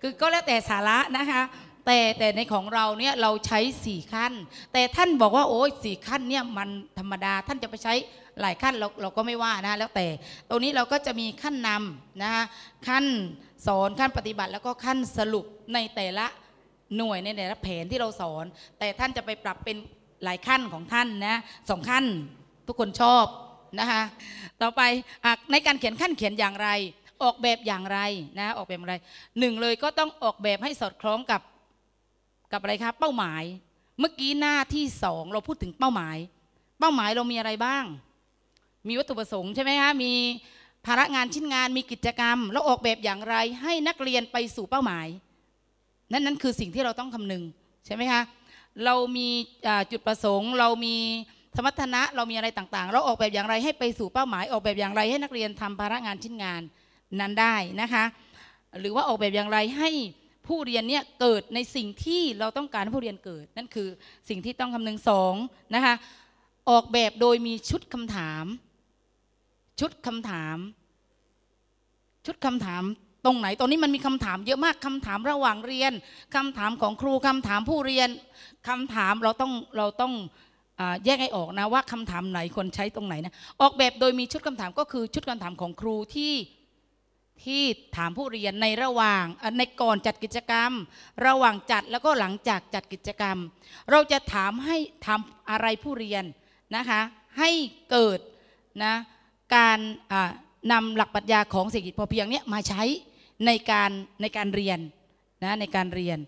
คือก็แล้วแต่สาระนะคะ แต่แต่ในของเราเนี่ยเราใช้สี่ขั้น แต่ท่านบอกว่าโอ้ยสี่ขั้นเนี่ยมันธรรมดาท่านจะไปใช้หลายขั้นเราเราก็ไม่ว่านะแล้วแต่ตรงนี้เราก็จะมีขั้นนำนะคะขั้นสอนขั้นปฏิบัติ แล้วก็ขั้นสรุปในแต่ละหน่วยในแต่ละแผนที่เราสอน แต่ท่านจะไปปรับเป็นหลายขั้นของท่านนะสองขั้นทุกคนชอบนะคะต่อไปอในการเขียนขั้นเขียนอย่างไร ออกแบบอย่างไรนะออกแบบอะไรหนึ่งเลยก็ต้องออกแบบให้สอดคล้องกับกับอะไรคะเป้าหมาย เมื่อกี้หน้าที่สองเราพูดถึงเป้าหมาย เป้าหมายเรามีอะไรบ้างมีวัตถุประสงค์ใช่ไหมคะ มีภาระงานชิ้นงาน มีกิจกรรมแล้วออกแบบอย่างไรให้นักเรียนไปสู่เป้าหมาย นั่นนั่นคือสิ่งที่เราต้องคำนึงใช่ไหมคะ เรามีจุดประสงค์ เรามีสมรรถนะ เรามีอะไรต่างๆ เราออกแบบอย่างไรให้ไปสู่เป้าหมาย ออกแบบอย่างไรให้นักเรียนทำภาระงานชิ้นงานนั้นได้นะคะ หรือว่าออกแบบอย่างไรให้ผู้เรียนเนี่ยเกิดในสิ่งที่เราต้องการผู้เรียนเกิด นั่นคือสิ่งที่ต้องคำนึงสองนะคะ ออกแบบโดยมีชุดคำถามชุดคำถาม ชุดคำถามตรงไหนตอนนี้มันมีคำถาม เยอะมากคำถามระหว่างเรียนคำถามของครูคำถามผู้เรียนคำถามเราต้องเราต้องแยกให้ออกนะว่าคำถามไหนคนใช้ตรงไหนนะ ออกแบบโดยมีชุดคำถามก็คือชุดคำถามของครูที่ที่ถามผู้เรียนในระหว่างในก่อนจัดกิจกรรม ระหว่างจัดแล้วก็หลังจากจัดกิจกรรม เราจะถามให้ทาอะไรผู้เรียนนะคะ ให้เกิดนะการนำหลักปรัชญาของเศรษฐกิจพอเพียงเนี้ยมาใช้ในการในการเรียนนะในการเรียน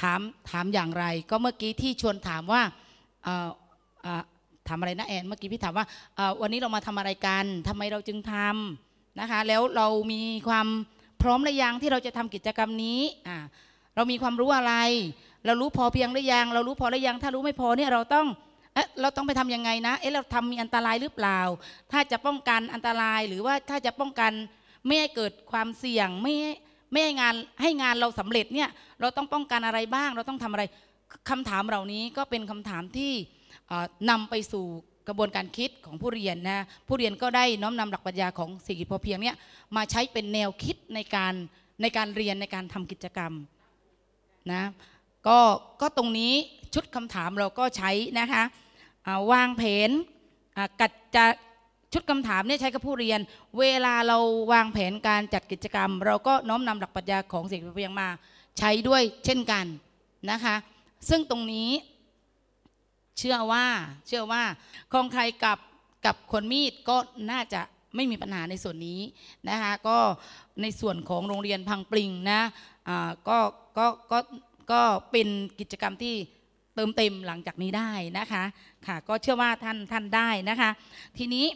ถามถามอย่างไร ก็เมื่อกี้ที่ชวนถามว่าถามอะไรนะแอนเมื่อกี้พี่ถามว่าวันนี้เรามาทำอะไรกันทำไมเราจึงทำนะคะแล้วเรามีความพร้อมหรือยังที่เราจะทำกิจกรรมนี้เรามีความรู้อะไร เรารู้พอเพียงหรือยังเรารู้พอหรือยังถ้ารู้ไม่พอเนี่ยเราต้องเอ๊ะ เราต้องไปทํำยังไงนะ เอ๊ะ เราทำมีอันตรายหรือเปล่า ถ้าจะป้องกันอันตรายหรือว่าถ้าจะป้องกันไม่ให้เกิดความเสี่ยงไม่ไม่ให้งานให้งานเราสำเร็จเนี่ย เราต้องป้องกันอะไรบ้าง เราต้องทำอะไรคำถามเหล่านี้ก็เป็นคำถามที่นำไปสู่กระบวนการคิดของผู้เรียนนะ ผู้เรียนก็ได้น้อมนำหลักปรัชญาของเศรษฐกิจพอเพียงเนี่ยมาใช้เป็นแนวคิดในการในการเรียนในการทำกิจกรรมนะก็ก็ตรงนี้ชุดคำถามเราก็ใช้นะคะวางแผนกัดจะชุดคำถามเนี่ยใช้กับผู้เรียน เวลาเราวางแผนการจัดกิจกรรม เราก็น้อมนำหลักปรัชญาของเสียงเพียงมาใช้ด้วยเช่นกันนะคะซึ่งตรงนี้เชื่อว่าเชื่อว่าคองใครกับกับคนมีดก็น่าจะไม่มีปัญหาในส่วนนี้นะคะก็ในส่วนของโรงเรียนพังปริงนะะก็ก็ก็ก็เป็นกิจกรรมที่เติมเต็มหลังจากนี้ได้นะคะค่ะก็เชื่อว่าท่านท่านได้นะคะ ทีนี้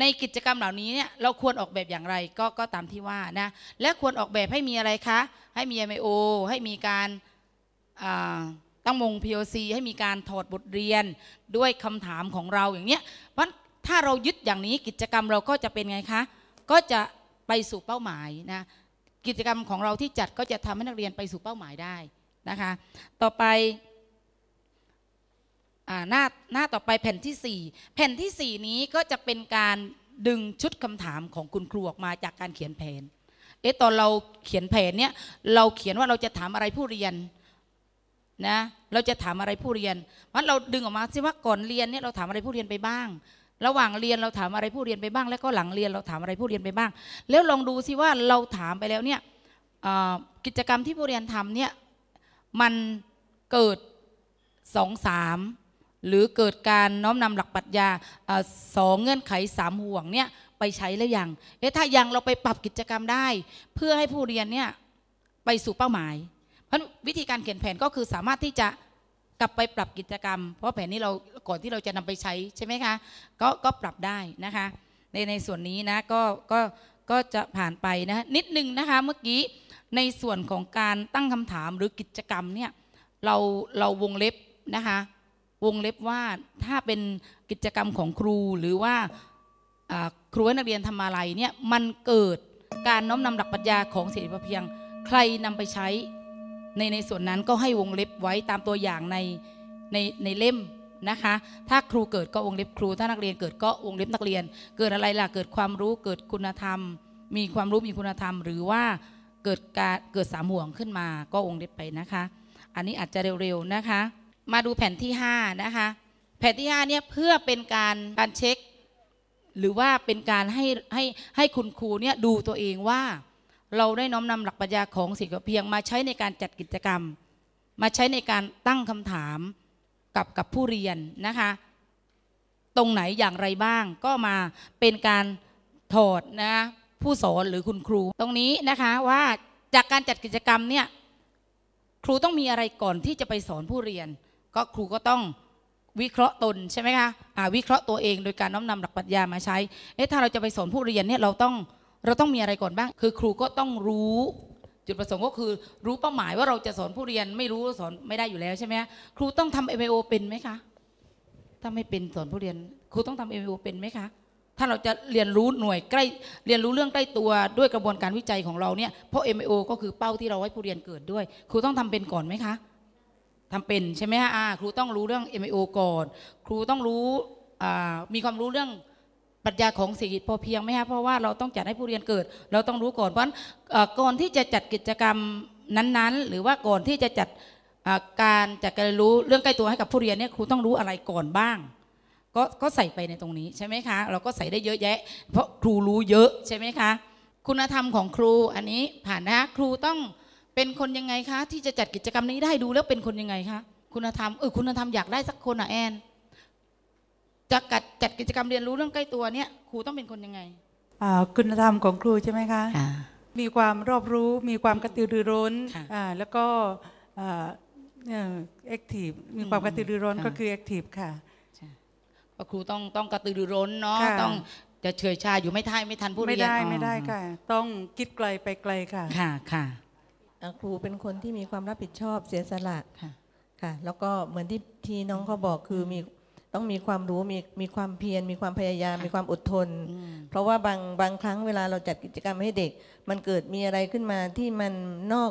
ในกิจกรรมเหล่านี้เนี่ยเราควรออกแบบอย่างไรก็ก็ตามที่ว่านะและควรออกแบบให้มีอะไรคะ ให้มี MIO ให้มีการตั้งมง POC ให้มีการถอดบทเรียนด้วยคำถามของเราอย่างเนี้ยเพราะถ้าเรายึดอย่างนี้กิจกรรมเราก็จะเป็นไงคะก็จะไปสู่เป้าหมายนะกิจกรรมของเราที่จัดก็จะทำให้นักเรียนไปสู่เป้าหมายได้นะคะต่อไปหน้าหน้าต่อไปแผ่นที่ 4 แผ่นที่4นี้ก็จะเป็นการดึงชุดคำถามของคุณครูออกมาจากการเขียนแผนเอ๊ะตอนเราเขียนแผนเนี้ยเราเขียนว่าเราจะถามอะไรผู้เรียนนะเราจะถามอะไรผู้เรียนวันเราดึงออกมาสิว่าก่อนเรียนเนี่ยเราถามอะไรผู้เรียนไปบ้าง ระหว่างเรียนเราถามอะไรผู้เรียนไปบ้าง แล้วก็หลังเรียนเราถามอะไรผู้เรียนไปบ้าง แล้วลองดูสิว่าเราถามไปแล้วเนี่ยกิจกรรมที่ผู้เรียนทำเนี่ยมันเกิดสองสามหรือเกิดการน้อมนำหลักปรัชญาสองเงื่อนไขสามห่วงเนี่ยไปใช้แล้วยังเอ๊ะถ้ายังเราไปปรับกิจกรรมได้ เพื่อให้ผู้เรียนเนี่ยไปสู่เป้าหมาย เพราะวิธีการเขียนแผนก็คือสามารถที่จะกลับไปปรับกิจกรรม เพราะแผนนี้เราก่อนที่เราจะนำไปใช้ใช่ไหมคะก็ก็ปรับได้นะคะ ในในส่วนนี้นะก็ก็ก็จะผ่านไปนะนิดนึงนะคะเมื่อกี้ในส่วนของการตั้งคำถามหรือกิจกรรมเนี่ยเราเราวงเล็บนะคะวงเล็บว่าถ้าเป็นกิจกรรมของครูหรือว่าครูนักเรียนทำอะไรเนี่ยมันเกิดการน้อมนำหลักปรัชญาของเศรษฐีพเพียงใครนำไปใช้ในในส่วนนั้นก็ให้วงเล็บไว้ตามตัวอย่างในในในเล่มนะคะถ้าครูเกิดก็วงเล็บครู ถ้านักเรียนเกิดก็วงเล็บนักเรียน เกิดอะไรล่ะเกิดความรู้เกิดคุณธรรม มีความรู้มีคุณธรรม หรือว่าเกิดการเกิดสามห่วงขึ้นมาก็องค์เล็บไปนะคะ อันนี้อาจจะเร็วๆนะคะ มาดูแผ่นที่5นะคะแผ่นที่5เนี่ยเพื่อเป็นการการเช็ค หรือว่าเป็นการให้ให้ให้คุณครูเนี่ยดูตัวเองว่าเราได้น้อมนำหลักปัญญาของสิ่งเพียงมาใช้ในการจัดกิจกรรม มาใช้ในการตั้งคำถามกับกับผู้เรียนนะคะ ตรงไหนอย่างไรบ้างก็มาเป็นการถอดนะผู้สอนหรือคุณครูตรงนี้นะคะว่าจากการจัดกิจกรรมเนี่ยครูต้องมีอะไรก่อนที่จะไปสอนผู้เรียน ก็ครูก็ต้องวิเคราะห์ตน ใช่ไหมคะะวิเคราะห์ตัวเองโดยการน้อมนำหลักปรัชญามาใช้เอ๊ะถ้าเราจะไปสอนผู้เรียนเนี่ยเราต้องเราต้องมีอะไรก่อนบ้าง คือ ครูก็ต้องรู้จุดประสงค์ก็คือ รู้เป้าหมายว่าเราจะสอนผู้เรียนไม่รู้สอนไม่ได้อยู่แล้วใช่ไหมครูต้องทำเอ o เป็นไหมคะถ้าไม่เป็นสอนผู้เรียน ครูต้องทำเอ o เป็นไหมคะถ้าเราจะเรียนรู้หน่วยใกล้เรียนรู้เรื่องใกล้ตัวด้วยกระบวนการวิจัยของเราเนี่ยเพราะ MIO ก็คือเป้าที่เราให้ผู้เรียนเกิดด้วย ครูต้องทำเป็นก่อนไหมคะทำเป็นใช่ไหมฮะครูต้องรู้เรื่อง MIO ก่อน ครูต้องรู้มีความรู้เรื่องปรัชญาของเศรษฐกิจพอเพียงไหมฮะเพราะว่าเราต้องจัดให้ผู้เรียนเกิด เราต้องรู้ก่อน เพราะก่อนที่จะจัดกิจกรรมนั้นๆ หรือว่าก่อนที่จะจัดการจัดการรู้เรื่องใกล้ตัวให้กับผู้เรียนเนี่ยครูต้องรู้อะไรก่อนบ้างก็ก็ใส่ไปในตรงนี้ใช่ไหมคะเราก็ใส่ได้เยอะแยะเพราะครูรู้เยอะใช่ไหมคะคุณธรรมของครูอันนี้ผ่านนะครูต้องเป็นคนยังไงคะที่จะจัดกิจกรรมนี้ได้ดูแล้วเป็นคนยังไงคะคุณธรรมเออคุณธรรมอยากได้สักคนอ่ะแอน จะกัดจัดกิจกรรมเรียนรู้เรื่องใกล้ตัวเนี้ยครูต้องเป็นคนยังไงคุณธรรมของครูใช่ไหมคะะมีความรอบรู้มีความกระตือรือร้นแล้วก็่เอ็กทีฟมีความกระตือรือร้นก็คือแอคทีฟค่ะว่าครูต้องต้องกระตือรือร้นเนาะต้องจะเฉยชาอยู่ไม่ท่ายไม่ทันผู้เรียนไม่ได้ไม่ได้ค่ะ ต้องคิดไกลไปไกลค่ะ ค่ะค่ะครูเป็นคนที่มีความรับผิดชอบเสียสละค่ะ ค่ะ แล้วก็เหมือนที่ที่น้องเขาบอกคือมีต้องมีความรู้มีมีความเพียร มีความพยายาม มีความอดทน เพราะว่าบางบางครั้งเวลาเราจัดกิจกรรมให้เด็ก มันเกิดมีอะไรขึ้นมาที่มันนอก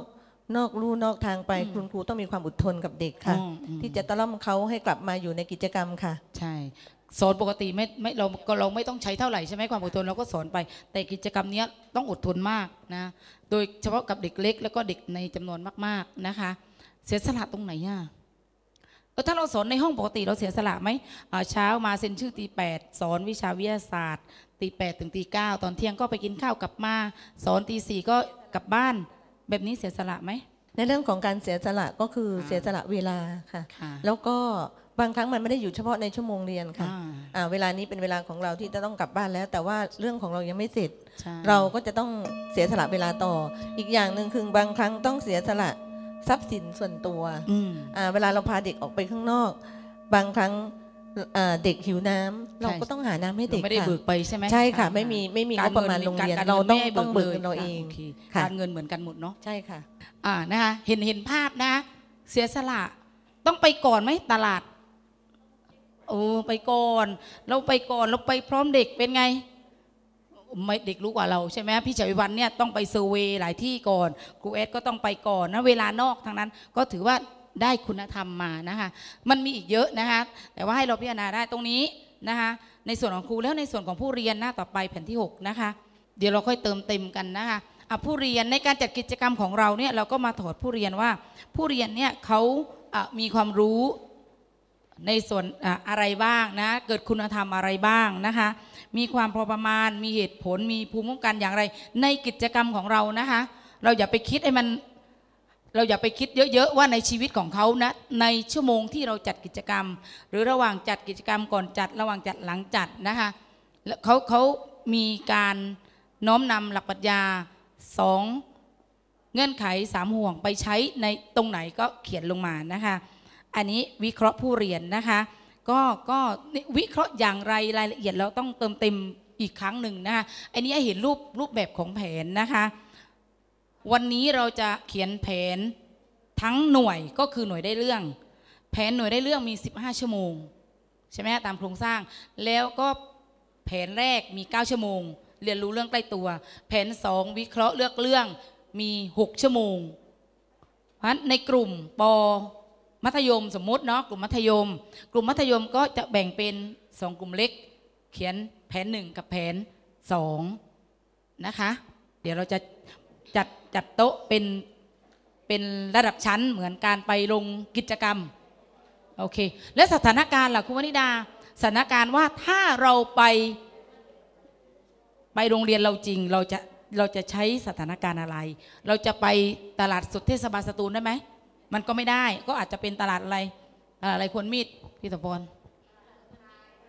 นอกรูนอกทางไป คุณครูต้องมีความอดทนกับเด็กค่ะ ที่จะตะล่อมเขาให้กลับมาอยู่ในกิจกรรมค่ะ ใช่สอนปกติไม่ไม่เราเราไม่ต้องใช้เท่าไหร่ใช่ไหมความอดทนเราก็สอนไป แต่กิจกรรมนี้ต้องอดทนมากนะ โดยเฉพาะกับเด็กเล็ก แล้วก็เด็กในจำนวนมากๆนะคะ เสียสละตรงไหนอะถ้าเราสอนในห้องปกติเราเสียสละไหม เช้ามาเซ็นชื่อตีแปดสอนวิชาวิทยาศาสตร์ ตีแปดถึงตีเก้าตอนเที่ยงก็ไปกินข้าวกลับมาสอนตีสี่ก็กลับบ้านแบบนี้เสียสละไหมในเรื่องของการเสียสละก็คือเสียสละเวลาค่ะ แล้วก็บางครั้งมันไม่ได้อยู่เฉพาะในชั่วโมงเรียนค่ะเวลานี้เป็นเวลาของเราที่จะต้องกลับบ้านแล้ว แต่ว่าเรื่องของเรายังไม่เสร็จ เราก็จะต้องเสียสละเวลาต่อ อีกอย่างหนึ่งคือบางครั้งต้องเสียสละทรัพย์สินส่วนตัว เวลาเราพาเด็กออกไปข้างนอก บางครั้งเด็กหิวน้ำ เราก็ต้องหาน้ำให้เด็กค่ะ ไม่ได้บึกไปใช่ไหมใช่ค่ะ ไม่มีไม่มีงบประมาณโรงเรียนเราต้องต้องบึกเราเองการเงินเหมือนกันหมดเนาะ ใช่ค่ะนะคะเห็นเห็นภาพนะ เสียสละต้องไปก่อนไหมตลาดโอ้ไปก่อนเราไปก่อนเราไปพร้อมเด็กเป็นไงไม่เด็กรู้กว่าเราใช่ไหมพี่เฉยวันเนี่ยต้องไปเซอร์เวหลายที่ก่อนครูเอสก็ต้องไปก่อนนะเวลานอกทางนั้น ก็ถือว่าได้คุณธรรมมานะคะมันมีอีกเยอะนะคะแต่ว่าให้เราพิจารณาได้ตรงนี้นะคะในส่วนของครูแล้วในส่วนของผู้เรียนหน้าต่อไปแผ่นที่6นะคะเดี๋ยวเราค่อยเติมเต็มกันนะคะผู้เรียนในการจัดกิจกรรมของเราเนี่ยเราก็มาถอดผู้เรียนว่า ผู้เรียนเนี่ยเขามีความรู้ในส่วนอะไรบ้างนะเกิดคุณธรรมอะไรบ้างนะคะ มีความพอประมาณมีเหตุผลมีภูมิคุ้มกันอย่างไร ในกิจกรรมของเรานะคะ เราอย่าไปคิดให้มัน เราอย่าไปคิดเยอะ ๆ ว่าในชีวิตของเขานะในชั่วโมงที่เราจัดกิจกรรม หรือระหว่างจัดกิจกรรมก่อนจัดระหว่างจัดหลังจัดนะคะเขาเขามีการน้อมนำหลักปรัชญาสองเงื่อนไขสามห่วงไปใช้ในตรงไหนก็เขียนลงมานะคะอันนี้ วิเคราะห์ผู้เรียนนะคะ ก็ก็วิเคราะห์อย่างไรรายละเอียดเราต้องเติมเต็มอีกครั้งหนึ่งนะคะอันนี้เห็นรูปรูปแบบของแผนนะคะวันนี้เราจะเขียนแผนทั้งหน่วยก็คือหน่วยได้เรื่อง แผนหน่วยได้เรื่องมี 15 ชั่วโมงใช่ไหมตามโครงสร้าง แล้วก็แผนแรกมี 9 ชั่วโมง เรียนรู้เรื่องใกล้ตัว แผน2วิเคราะห์เลือกเรื่องมี6ชั่วโมงเพราะในกลุ่มปมัธยมสมมติเนาะกลุ่มมัธยม กลุ่มมัธยมก็จะแบ่งเป็นสองกลุ่มเล็ก เขียนแผนหนึ่งกับแผนสองนะคะ เดี๋ยวเราจะจัด จัดโต๊ะ เป็นเป็นระดับชั้นเหมือนการไปลงกิจกรรมโอเคและสถานการณ์ล่ะคุณวนิดา สถานการณ์ว่าถ้าเราไปไปโรงเรียนเราจริง เราจะ เราจะใช้สถานการณ์อะไร เราจะไปตลาดสดเทศบาลสตูลได้ไหมมันก็ไม่ได้ ก็อาจจะเป็นตลาดอะไรตลาดอะไรคนมีดพี่สมพร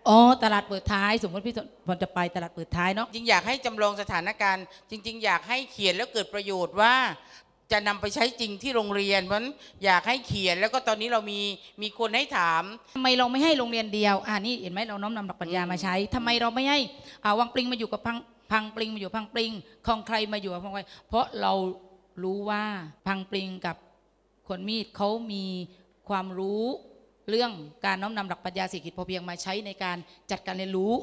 อ๋อ ตลาดเปิดท้าย สมมติพี่สมพรจะไปตลาดเปิดท้ายเนาะ จริงอยากให้จำลองสถานการณ์ จริงๆอยากให้เขียนแล้วเกิดประโยชน์ว่า จะนำไปใช้จริงที่โรงเรียน เพราะฉะนั้นอยากให้เขียน แล้วก็ตอนนี้เรามีมีคนให้ถามทำไมเราไม่ให้โรงเรียนเดียว อ่านี่เห็นไหมเราน้อมนำหลักปัญญามาใช้ทำไมเราไม่ให้อ่าวังปริงมาอยู่กับพังพังปริงมาอยู่พังปริงของใครมาอยู่กับพัองใคร เพราะเรารู้ว่าพังปริงกับคนมีดเขามีความรู้เรื่องการน้อมนำหลักปรัชญาเศรษฐกิจพอเพียงมาใช้ในการจัดการเรียนรู้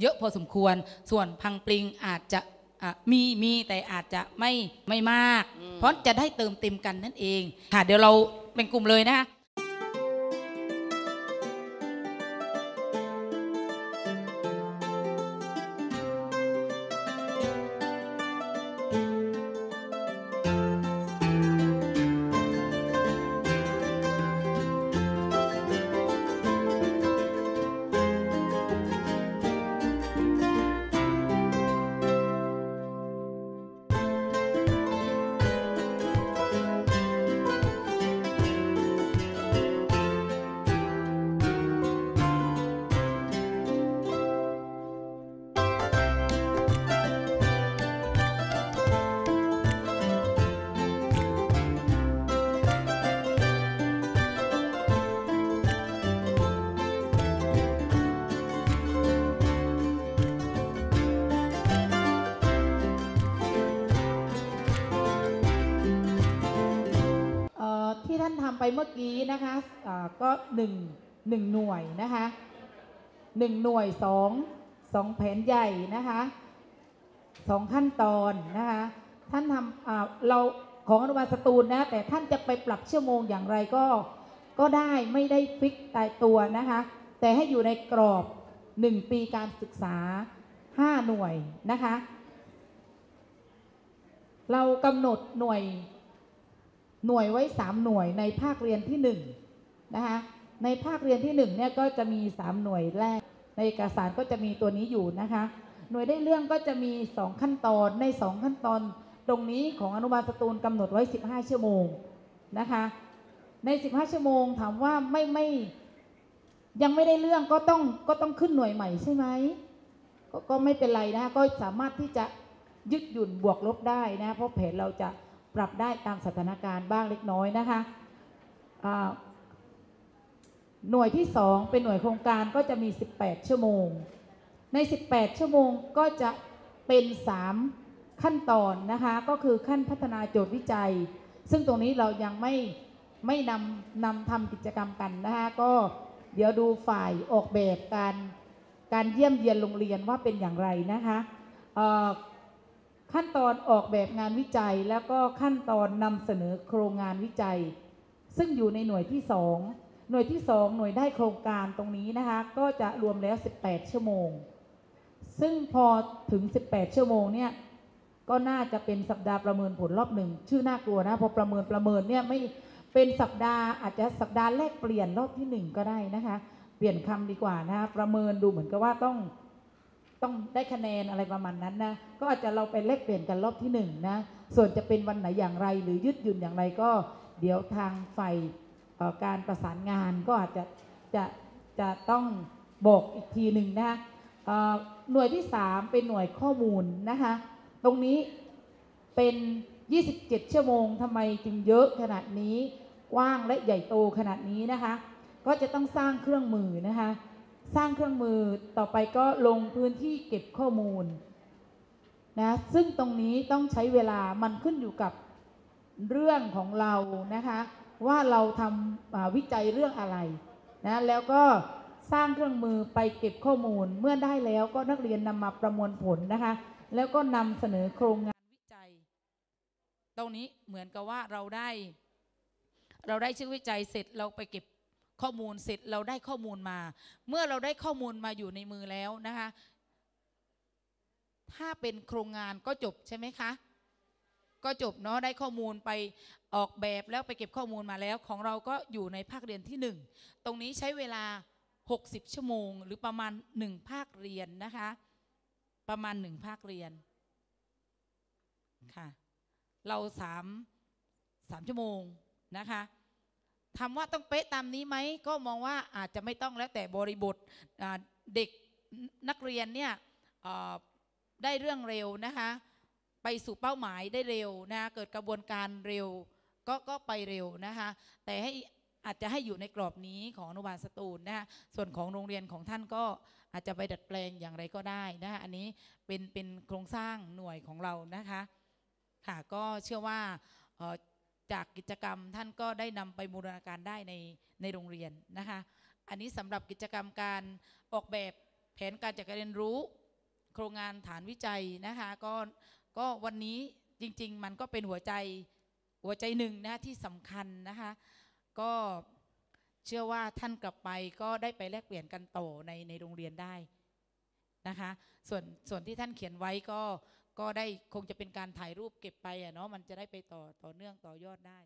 เยอะพอสมควรส่วนพังปริงอาจจะะมีมีแต่อาจจะไม่ไม่มาก เพราะจะได้เติมเต็มกันนั่นเองค่ะเดี๋ยวเราเป็นกลุ่มเลยนะคะาไปเมื่อกี้นะคะะก็หนึ่งหนึ่งหน่วยนะคะหนึ่งหน่วยสองสองแผนใหญ่นะคะสองขั้นตอนนะคะท่านทำเราของอนุบาลสตูลนะแต่ท่านจะไปปรับชั่วโมงอย่างไรก็ก็ได้ไม่ได้ฟิกตายตัวนะคะแต่ให้อยู่ในกรอบ 1 ปีการศึกษา 5 หน่วยนะคะเรากำหนดหน่วยหน่วยไว้ 3 หน่วยในภาคเรียนที่1นะคะในภาคเรียนที่1เนี่ยก็จะมี3 หน่วยแรกในเอกสารก็จะมีตัวนี้อยู่นะคะหน่วยได้เรื่องก็จะมี 2 ขั้นตอนใน 2 ขั้นตอน ตรงนี้ของอนุบาลสตูลกำหนดไว้ 15 ชั่วโมงนะคะใน 15 ชั่วโมงถามว่าไม่ไม่ยังไม่ได้เรื่องก็ต้องก็ต้องขึ้นหน่วยใหม่ใช่ไหมกก็ไม่เป็นไรนะก็สามารถที่จะยึดหยุ่นบวกลบได้นะเพราะแผนเราจะปรับได้ตามสถานการณ์บ้างเล็กน้อยนะคะหน่วยที่ 2 เป็นหน่วยโครงการก็จะมี 18 ชั่วโมง ใน 18 ชั่วโมงก็จะเป็น 3 ขั้นตอนนะคะ ก็คือขั้นพัฒนาโจทย์วิจัย ซึ่งตรงนี้เรายังไม่ ไม่นำนำทำกิจกรรมกันนะคะ ก็เดี๋ยวดูฝ่ายออกแบบการการเยี่ยมเยียนโรงเรียนว่าเป็นอย่างไรนะคะขั้นตอนออกแบบงานวิจัยแล้วก็ขั้นตอนนำเสนอโครงงานวิจัย ซึ่งอยู่ในหน่วยที่ 2 หน่วยที่ 2 หน่วยได้โครงการตรงนี้นะคะก็จะรวมแล้ว 18ชั่วโมง ซึ่งพอถึง 18ชั่วโมงเนี่ยก็น่าจะเป็นสัปดาห์ประเมินผลรอบหนึ่งชื่อน่ากลัวนะพอประเมินประเมินเนี่ยไม่เป็นสัปดาห์อาจจะสัปดาห์แรกเปลี่ยนรอบที่หนึ่งก็ได้นะคะเปลี่ยนคำดีกว่านะประเมินดูเหมือนกับว่าต้องต้องได้คะแนนอะไรประมาณนั้นนะ ก็อาจจะเราไปเล็กเปลี่ยนกันรอบที่1นนะ ส่วนจะเป็นวันไหนอย่างไรหรือยืดหยุ่นอย่างไรก็เดี๋ยวทางฝ่ายการประสานงานก็อาจจะจะจะต้องบอกอีกทีหนึ่งนะหน่วยที่ 3 เป็นหน่วยข้อมูลนะคะ ตรงนี้เป็น 27ชั่วโมงทำไมจึงเยอะขนาดนี้ กว้างและใหญ่โตขนาดนี้นะคะ ก็จะต้องสร้างเครื่องมือนะคะสร้างเครื่องมือต่อไปก็ลงพื้นที่เก็บข้อมูลนะซึ่งตรงนี้ต้องใช้เวลามันขึ้นอยู่กับเรื่องของเรานะคะว่าเราทำวิจัยเรื่องอะไรนะแล้วก็สร้างเครื่องมือไปเก็บข้อมูลเมื่อได้แล้วก็นักเรียนนำมาประมวลผลนะคะแล้วก็นำเสนอโครงงานวิจัย ตรงนี้เหมือนกับว่าเราได้ เราได้ชื่อวิจัยเสร็จเราไปเก็บข้อมูลเสร็จเราได้ข้อมูลมา เมื่อเราได้ข้อมูลมาอยู่ในมือแล้วนะคะ ถ้าเป็นโครงงานก็จบใช่ไหมคะก็จบเนาะได้ข้อมูลไปออกแบบแล้วไปเก็บข้อมูลมาแล้วของเราก็อยู่ในภาคเรียนที่ 1 ตรงนี้ใช้เวลา60ชั่วโมง หรือประมาณ 1 ภาคเรียนนะคะ ประมาณ 1 ภาคเรียนค่ะ เรา3 3ชั่วโมงนะคะถามว่าต้องเป๊ะตามนี้ไหมก็มองว่าอาจจะไม่ต้องแล้วแต่บริบทเด็กนักเรียนเนี่ยได้เรื่องเร็วนะคะไปสู่เป้าหมายได้เร็วนะเกิดกระบวนการเร็ว ก็ก็ไปเร็วนะคะแต่ให้อาจจะให้อยู่ในกรอบนี้ของอนุบาลสตูลนะคะส่วนของโรงเรียนของท่านก็อาจจะไปดัดแปลงอย่างไรก็ได้นะคะอันนี้เป็นเป็นโครงสร้างหน่วยของเรานะคะค่ะก็เชื่อว่าจากกิจกรรมท่านก็ได้นำไปบูรณาการได้ในในโรงเรียนนะคะอันนี้สำหรับกิจกรรมการออกแบบแผนการจัดการเรียนรู้ โครงงานฐานวิจัยนะคะก็ก็วันนี้จริงๆมันก็เป็นหัวใจหัวใจหนึ่งนะะที่สำคัญนะคะก็เชื่อว่าท่านกลับไปก็ได้ไปแลกเปลี่ยนกันต่อในในโรงเรียนได้นะคะส่วนส่วนที่ท่านเขียนไว้ก็ก็ได้คงจะเป็นการถ่ายรูปเก็บไปอ่ะเนาะมันจะได้ไปต่อ ต่อเนื่องต่อยอดได้